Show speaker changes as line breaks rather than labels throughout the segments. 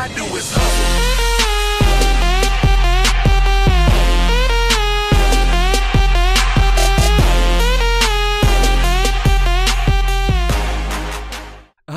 I do is hustle.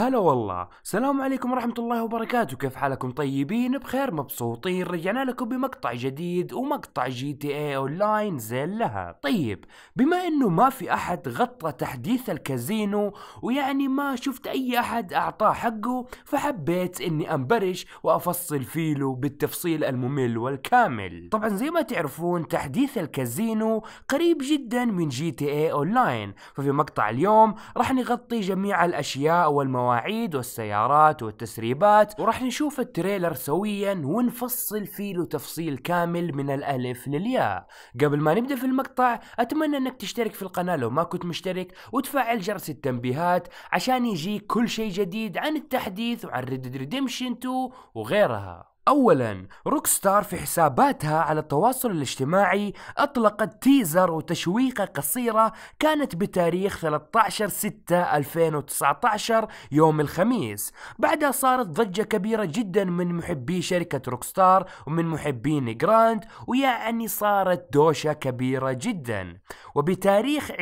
هلا والله سلام عليكم ورحمة الله وبركاته كيف حالكم طيبين بخير مبسوطين رجعنا لكم بمقطع جديد ومقطع جي تي اي اونلاين زين لها طيب بما انه ما في احد غطى تحديث الكازينو ويعني ما شفت اي احد اعطاه حقه فحبيت اني انبرش وافصل فيلو بالتفصيل الممل والكامل طبعا زي ما تعرفون تحديث الكازينو قريب جدا من جي تي اي اونلاين ففي مقطع اليوم راح نغطي جميع الاشياء والمواضيع المواعيد والسيارات والتسريبات ورح نشوف التريلر سويا ونفصل فيه له تفصيل كامل من الألف للياء قبل ما نبدأ في المقطع أتمنى أنك تشترك في القناة لو ما كنت مشترك وتفعل جرس التنبيهات عشان يجيك كل شيء جديد عن التحديث وعن ريد ريدمشن 2 وغيرها أولا روكستار في حساباتها على التواصل الاجتماعي أطلقت تيزر وتشويقة قصيرة كانت بتاريخ 13/6/2019 يوم الخميس بعدها صارت ضجة كبيرة جدا من محبي شركة روكستار ومن محبين جراند ويعني صارت دوشة كبيرة جدا وبتاريخ 20/6/2019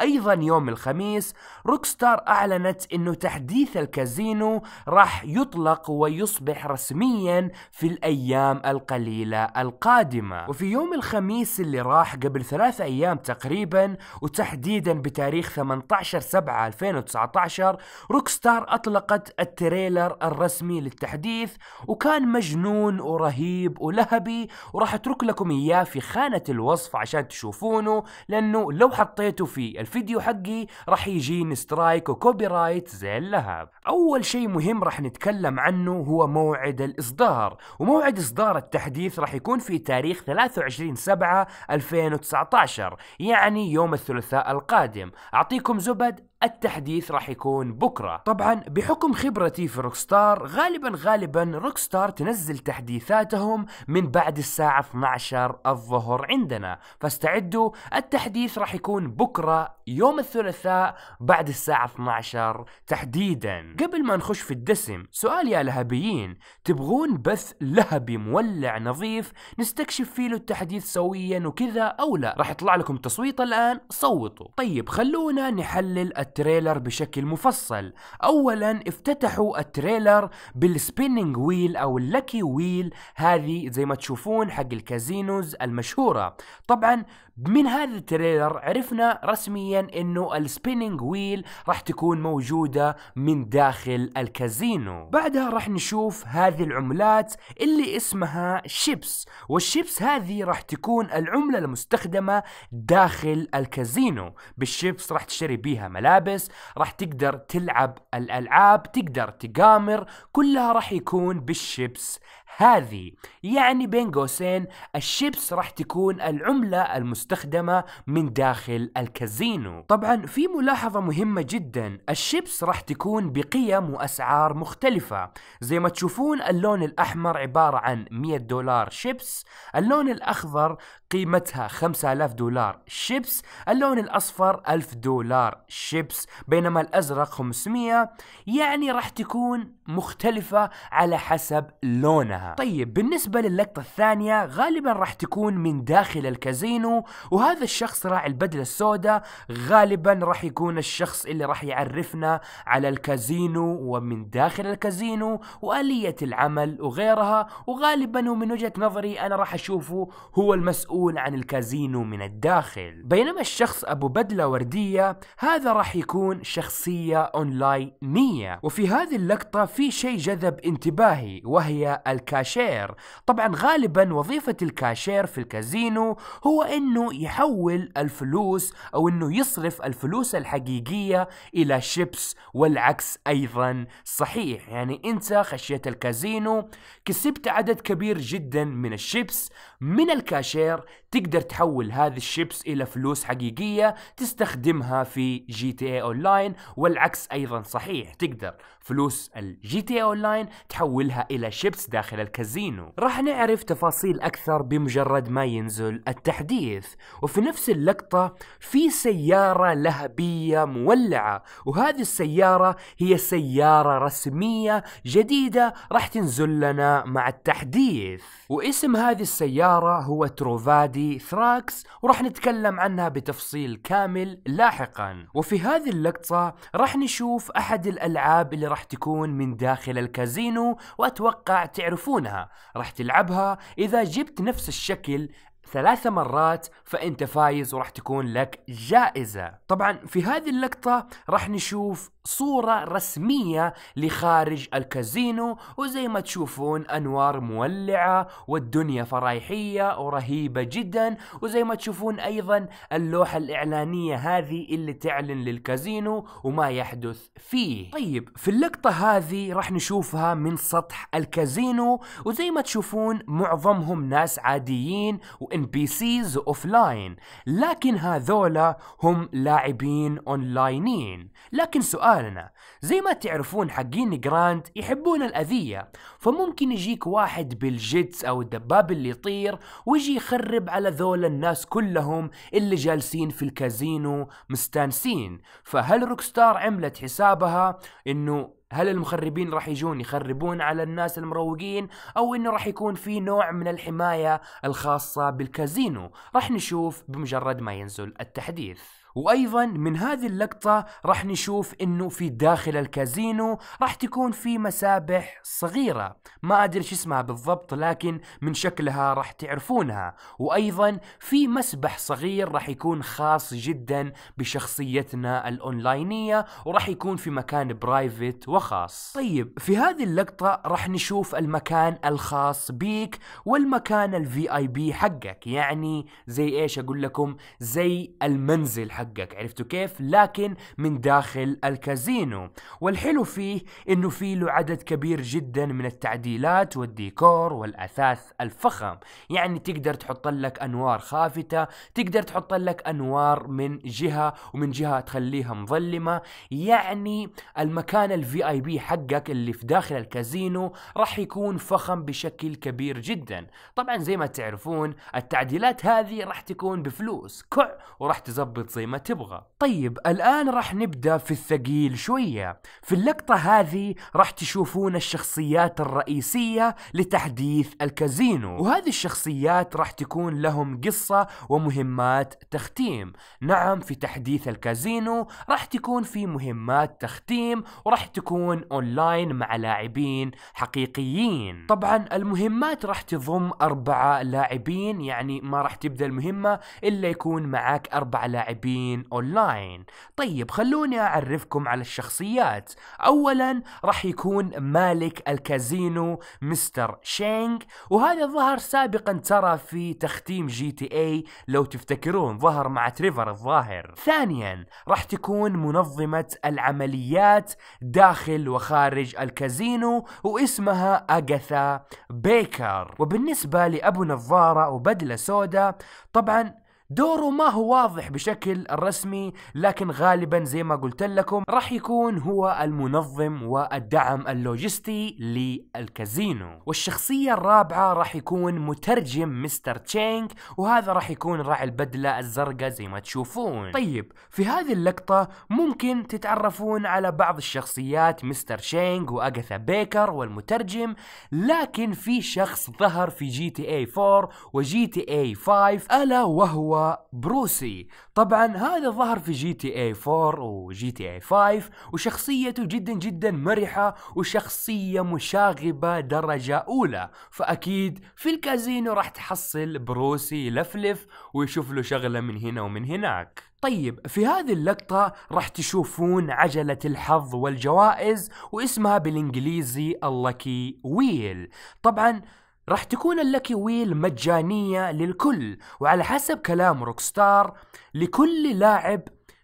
أيضا يوم الخميس روكستار أعلنت أنه تحديث الكازينو راح يطلق يطلق ويصبح رسميا في الأيام القليلة القادمة وفي يوم الخميس اللي راح قبل ثلاث أيام تقريبا وتحديدا بتاريخ 18 7 2019 روكستار أطلقت التريلر الرسمي للتحديث وكان مجنون ورهيب ولهبي وراح أترك لكم إياه في خانة الوصف عشان تشوفونه لأنه لو حطيته في الفيديو حقي راح يجيني سترايك وكوبي رايت زي اللهب أول شيء مهم راح نتكلم عنه هو موعد الإصدار وموعد إصدار التحديث راح يكون في تاريخ 23 7 2019 يعني يوم الثلاثاء القادم أعطيكم زبد التحديث راح يكون بكرة طبعا بحكم خبرتي في روكستار غالبا غالبا روكستار تنزل تحديثاتهم من بعد الساعة 12 الظهر عندنا فاستعدوا التحديث راح يكون بكرة يوم الثلاثاء بعد الساعة 12 تحديدا قبل ما نخش في الدسم سؤال يا لهبيين تبغون بث لهبي مولع نظيف نستكشف فيه له التحديث سويا وكذا او لا راح يطلع لكم تصويت الان صوتوا طيب خلونا نحلل التحديث التريلر بشكل مفصل أولا افتتحوا التريلر بالسبيننج ويل أو اللكي ويل هذه زي ما تشوفون حق الكازينوز المشهورة طبعا من هذا التريلر عرفنا رسميا انه السبيننج ويل راح تكون موجودة من داخل الكازينو بعدها راح نشوف هذه العملات اللي اسمها شيبس والشيبس هذه راح تكون العملة المستخدمة داخل الكازينو بالشيبس راح تشتري بيها ملابس راح تقدر تلعب الألعاب تقدر تقامر كلها راح يكون بالشيبس هذه يعني بين قوسين الشيبس راح تكون العملة المستخدمة من داخل الكازينو طبعا في ملاحظة مهمة جدا الشيبس راح تكون بقيم وأسعار مختلفة زي ما تشوفون اللون الأحمر عبارة عن 100 دولار شيبس اللون الأخضر قيمتها 5000 دولار شيبس اللون الأصفر 1000 دولار شيبس بينما الأزرق 500 يعني راح تكون مختلفة على حسب لونها منها طيب بالنسبة للقطة الثانية غالبا راح تكون من داخل الكازينو وهذا الشخص راعي البدلة السوداء غالبا راح يكون الشخص اللي راح يعرفنا على الكازينو ومن داخل الكازينو وآلية العمل وغيرها وغالبا ومن وجهة نظري أنا راح أشوفه هو المسؤول عن الكازينو من الداخل بينما الشخص أبو بدلة وردية هذا راح يكون شخصية أونلاينية وفي هذه اللقطة في شيء جذب انتباهي وهي الكازينو الكاشير طبعا غالبا وظيفة الكاشير في الكازينو هو انه يحول الفلوس او انه يصرف الفلوس الحقيقية الى شيبس والعكس ايضا صحيح يعني انت خشيت الكازينو كسبت عدد كبير جدا من الشيبس من الكاشير تقدر تحول هذه الشيبس إلى فلوس حقيقية تستخدمها في جي تي اي اونلاين والعكس أيضا صحيح تقدر فلوس الجي تي اي اونلاين تحولها إلى شيبس داخل الكازينو راح نعرف تفاصيل أكثر بمجرد ما ينزل التحديث وفي نفس اللقطة في سيارة لهبية مولعة وهذه السيارة هي سيارة رسمية جديدة راح تنزل لنا مع التحديث واسم هذه السيارة الإشارة هو تروفادي ثراكس وراح نتكلم عنها بتفصيل كامل لاحقا وفي هذه اللقطة راح نشوف أحد الألعاب اللي راح تكون من داخل الكازينو وأتوقع تعرفونها راح تلعبها إذا جبت نفس الشكل ثلاث مرات فانت فايز وراح تكون لك جائزة طبعا في هذه اللقطة راح نشوف صورة رسمية لخارج الكازينو وزي ما تشوفون أنوار مولعة والدنيا فرايحية ورهيبة جدا وزي ما تشوفون أيضا اللوحة الإعلانية هذه اللي تعلن للكازينو وما يحدث فيه طيب في اللقطة هذه راح نشوفها من سطح الكازينو وزي ما تشوفون معظمهم ناس عاديين وان بي سيز اوف لاين لكن هذولا هم لاعبين اونلاينين لكن سؤال حوالنا زي ما تعرفون حقين جراند يحبون الأذية فممكن يجيك واحد بالجيتس أو الدباب اللي يطير ويجي يخرب على ذول الناس كلهم اللي جالسين في الكازينو مستانسين فهل روكستار عملت حسابها انه هل المخربين راح يجون يخربون على الناس المروقين او انه راح يكون في نوع من الحمايه الخاصه بالكازينو راح نشوف بمجرد ما ينزل التحديث وايضا من هذه اللقطه راح نشوف انه في داخل الكازينو راح تكون في مسابح صغيره ما ادري شو اسمها بالضبط لكن من شكلها راح تعرفونها وايضا في مسبح صغير راح يكون خاص جدا بشخصيتنا الاونلاينيه وراح يكون في مكان برايفت وخاص طيب في هذه اللقطه راح نشوف المكان الخاص بيك والمكان الفي اي بي حقك يعني زي ايش اقول لكم زي المنزل حق حقك عرفتوا كيف لكن من داخل الكازينو والحلو فيه انه فيه له عدد كبير جدا من التعديلات والديكور والاثاث الفخم يعني تقدر تحط لك انوار خافتة تقدر تحط لك انوار من جهة ومن جهة تخليها مظلمة يعني المكان الفي اي بي حقك اللي في داخل الكازينو راح يكون فخم بشكل كبير جدا طبعا زي ما تعرفون التعديلات هذه راح تكون بفلوس كع وراح تزبط زي ما تبغى طيب الآن راح نبدأ في الثقيل شوية في اللقطة هذه راح تشوفون الشخصيات الرئيسية لتحديث الكازينو وهذه الشخصيات راح تكون لهم قصة ومهمات تختيم نعم في تحديث الكازينو راح تكون في مهمات تختيم وراح تكون أونلاين مع لاعبين حقيقيين طبعا المهمات راح تضم أربعة لاعبين يعني ما راح تبدأ المهمة إلا يكون معاك أربعة لاعبين متواجدين اونلاين طيب خلوني اعرفكم على الشخصيات اولا راح يكون مالك الكازينو مستر شينغ وهذا ظهر سابقا ترى في تختيم جي تي اي لو تفتكرون ظهر مع تريفر الظاهر ثانيا راح تكون منظمة العمليات داخل وخارج الكازينو واسمها أغاثا بيكر وبالنسبة لأبو نظارة وبدلة سوداء طبعا دوره ما هو واضح بشكل رسمي لكن غالبا زي ما قلت لكم راح يكون هو المنظم والدعم اللوجستي للكازينو والشخصية الرابعة راح يكون مترجم مستر تشينج وهذا راح يكون راعي البدلة الزرقاء زي ما تشوفون طيب في هذه اللقطة ممكن تتعرفون على بعض الشخصيات مستر شينج وأغاثا بيكر والمترجم لكن في شخص ظهر في جي تي اي 4 وجي تي اي 5 ألا وهو بروسي طبعا هذا ظهر في جي تي اي 4 وجي تي اي 5 وشخصيته جدا جدا مرحة وشخصية مشاغبة درجة أولى فأكيد في الكازينو راح تحصل بروسي لفلف ويشوف له شغلة من هنا ومن هناك طيب في هذه اللقطة راح تشوفون عجلة الحظ والجوائز واسمها بالانجليزي اللاكي ويل طبعا راح تكون اللكي ويل مجانية للكل وعلى حسب كلام روكستار لكل لاعب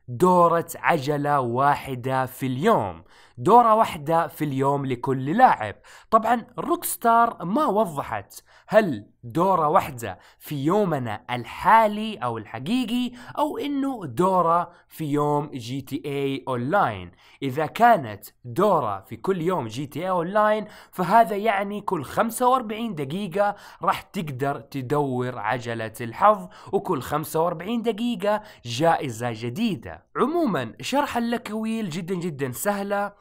دورة عجلة واحدة في اليوم دورة واحدة في اليوم لكل لاعب طبعا روكستار ما وضحت هل دورة واحدة في يومنا الحالي أو الحقيقي أو إنه دورة في يوم جي تي اي أونلاين إذا كانت دورة في كل يوم جي تي اي أونلاين فهذا يعني كل 45 دقيقة راح تقدر تدور عجلة الحظ وكل 45 دقيقة جائزة جديدة عموما شرح اللكويل جدا جدا سهلة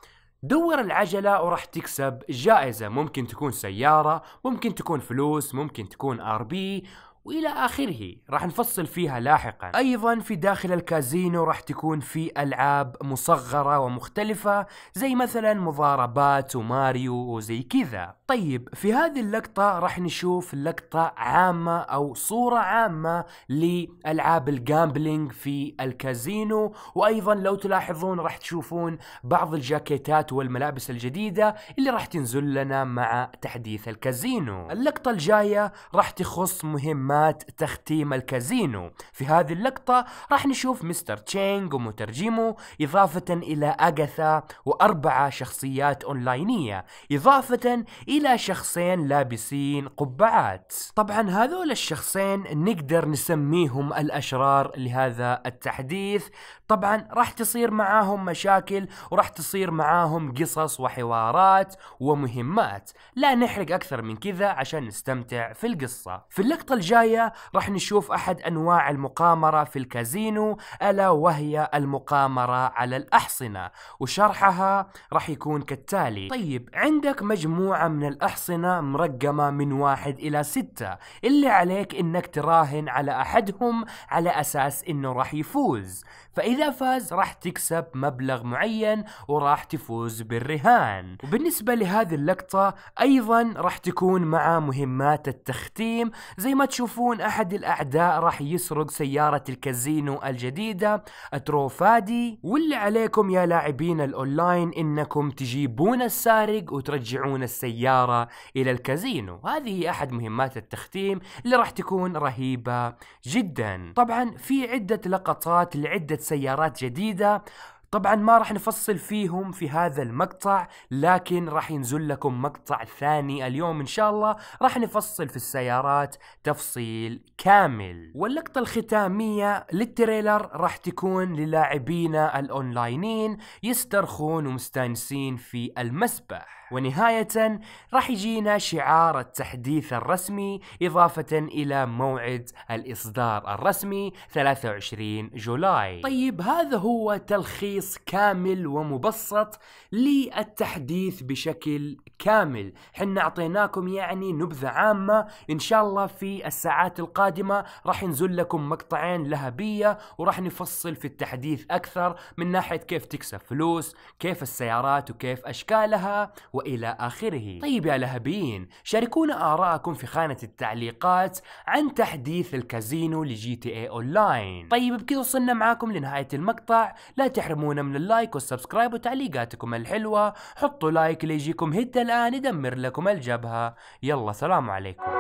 دور العجلة وراح تكسب جائزة ممكن تكون سيارة ممكن تكون فلوس ممكن تكون ار بي والى اخره راح نفصل فيها لاحقا ايضا في داخل الكازينو راح تكون في العاب مصغره ومختلفه زي مثلا مضاربات وماريو وزي كذا طيب في هذه اللقطه راح نشوف لقطه عامه او صوره عامه لالعاب الجامبلينج في الكازينو وايضا لو تلاحظون راح تشوفون بعض الجاكيتات والملابس الجديده اللي راح تنزل لنا مع تحديث الكازينو اللقطه الجايه راح تخص مهمه خدمات تختيم الكازينو في هذه اللقطة راح نشوف مستر تشينغ ومترجمه إضافة إلى أغاثا وأربعة شخصيات أونلاينية إضافة إلى شخصين لابسين قبعات طبعا هذول الشخصين نقدر نسميهم الأشرار لهذا التحديث طبعا راح تصير معاهم مشاكل وراح تصير معاهم قصص وحوارات ومهمات لا نحرق أكثر من كذا عشان نستمتع في القصة في اللقطة الجاية البداية راح نشوف أحد أنواع المقامرة في الكازينو ألا وهي المقامرة على الأحصنة وشرحها راح يكون كالتالي طيب عندك مجموعة من الأحصنة مرقمة من واحد إلى ستة اللي عليك إنك تراهن على أحدهم على أساس إنه راح يفوز فإذا فاز راح تكسب مبلغ معين وراح تفوز بالرهان وبالنسبة لهذه اللقطة أيضا راح تكون مع مهمات التختيم زي ما تشوف تشوفون أحد الأعداء راح يسرق سيارة الكازينو الجديدة تروفادي واللي عليكم يا لاعبين الأونلاين إنكم تجيبون السارق وترجعون السيارة إلى الكازينو هذه أحد مهمات التختيم اللي راح تكون رهيبة جدا طبعا في عدة لقطات لعدة سيارات جديدة طبعا ما راح نفصل فيهم في هذا المقطع لكن راح ينزل لكم مقطع ثاني اليوم ان شاء الله راح نفصل في السيارات تفصيل كامل واللقطة الختامية للتريلر راح تكون للاعبينا الاونلاينين يسترخون ومستانسين في المسبح ونهاية راح يجينا شعار التحديث الرسمي إضافة إلى موعد الإصدار الرسمي 23 جولاي طيب هذا هو تلخيص كامل ومبسط للتحديث بشكل كامل حنا أعطيناكم يعني نبذة عامة إن شاء الله في الساعات القادمة راح نزل لكم مقطعين لهبية وراح نفصل في التحديث أكثر من ناحية كيف تكسب فلوس كيف السيارات وكيف أشكالها و وإلى آخره طيب يا لهبين شاركونا آراءكم في خانة التعليقات عن تحديث الكازينو لجي تي اي أونلاين طيب بكذا وصلنا معاكم لنهاية المقطع لا تحرمونا من اللايك والسبسكرايب وتعليقاتكم الحلوة حطوا لايك ليجيكم هدى الآن يدمر لكم الجبهة يلا سلام عليكم